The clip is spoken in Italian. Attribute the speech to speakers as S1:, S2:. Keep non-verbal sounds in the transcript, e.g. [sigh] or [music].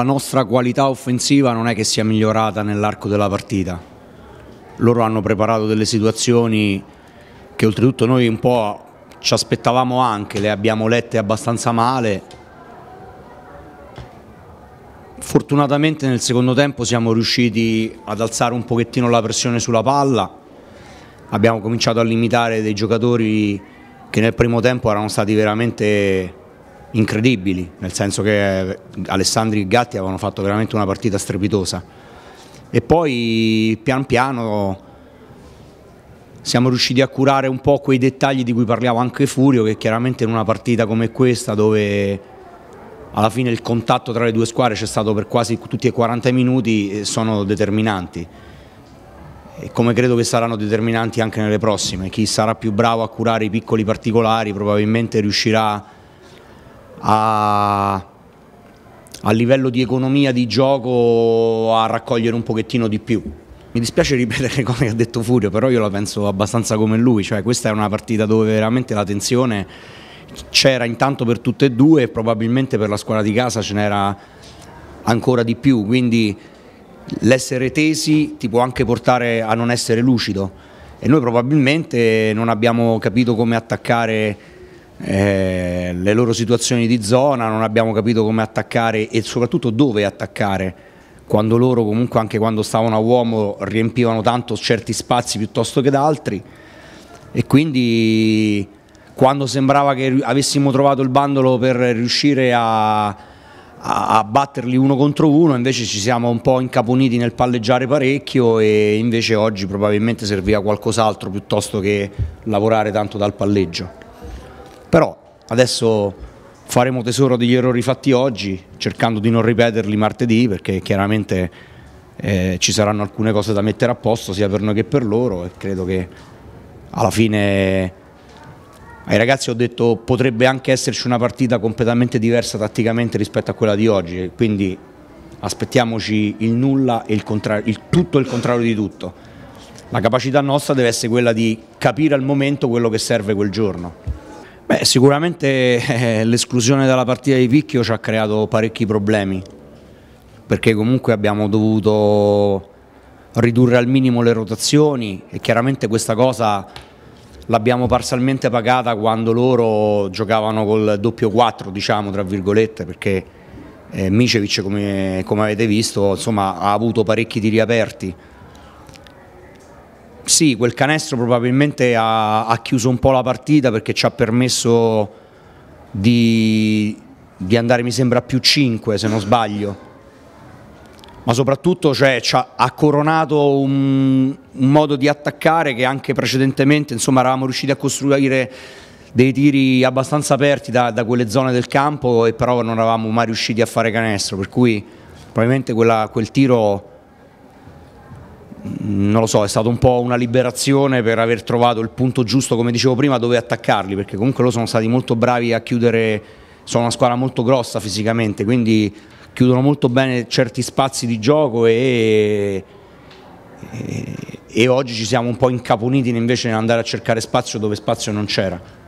S1: La nostra qualità offensiva non è che sia migliorata nell'arco della partita. Loro hanno preparato delle situazioni che oltretutto noi un po' ci aspettavamo anche, le abbiamo lette abbastanza male. Fortunatamente nel secondo tempo siamo riusciti ad alzare un pochettino la pressione sulla palla, abbiamo cominciato a limitare dei giocatori che nel primo tempo erano stati veramente incredibili, nel senso che eh, Alessandri e Gatti avevano fatto veramente una partita strepitosa. E poi pian piano siamo riusciti a curare un po' quei dettagli di cui parlava anche Furio, che chiaramente in una partita come questa dove alla fine il contatto tra le due squadre c'è stato per quasi tutti e 40 minuti eh, sono determinanti e come credo che saranno determinanti anche nelle prossime. Chi sarà più bravo a curare i piccoli particolari probabilmente riuscirà a a, a livello di economia di gioco a raccogliere un pochettino di più. Mi dispiace ripetere le [laughs] cose che ha detto Furio, però io la penso abbastanza come lui, cioè questa è una partita dove veramente la tensione c'era intanto per tutte e due e probabilmente per la squadra di casa ce n'era ancora di più, quindi l'essere tesi ti può anche portare a non essere lucido e noi probabilmente non abbiamo capito come attaccare eh, le loro situazioni di zona, non abbiamo capito come attaccare e soprattutto dove attaccare quando loro comunque anche quando stavano a uomo riempivano tanto certi spazi piuttosto che da altri e quindi quando sembrava che avessimo trovato il bandolo per riuscire a, a, a, batterli uno contro uno invece ci siamo un po' incaponiti nel palleggiare parecchio e invece oggi probabilmente serviva qualcos'altro piuttosto che lavorare tanto dal palleggio però Adesso faremo tesoro degli errori fatti oggi, cercando di non ripeterli martedì, perché chiaramente eh, ci saranno alcune cose da mettere a posto sia per noi che per loro e credo che alla fine ai ragazzi ho detto potrebbe anche esserci una partita completamente diversa tatticamente rispetto a quella di oggi, quindi aspettiamoci il nulla e il, il tutto il contrario di tutto. La capacità nostra deve essere quella di capire al momento quello che serve quel giorno. Beh, sicuramente eh, l'esclusione dalla partita di Picchio ci ha creato parecchi problemi, perché comunque abbiamo dovuto ridurre al minimo le rotazioni e chiaramente questa cosa l'abbiamo parzialmente pagata quando loro giocavano col doppio 4, diciamo, tra virgolette, perché eh, Micevic, come, come avete visto, insomma, ha avuto parecchi tiri aperti sì, quel canestro probabilmente ha, ha, chiuso un po' la partita perché ci ha permesso di, di andare, mi sembra, a più 5 se non sbaglio. Ma soprattutto cioè, ha coronato un, un, modo di attaccare che anche precedentemente insomma, eravamo riusciti a costruire dei tiri abbastanza aperti da, da quelle zone del campo e però non eravamo mai riusciti a fare canestro, per cui probabilmente quella, quel tiro non lo so, è stata un po' una liberazione per aver trovato il punto giusto, come dicevo prima, dove attaccarli, perché comunque loro sono stati molto bravi a chiudere, sono una squadra molto grossa fisicamente, quindi chiudono molto bene certi spazi di gioco e, e, e oggi ci siamo un po' incaponiti invece nell'andare a cercare spazio dove spazio non c'era.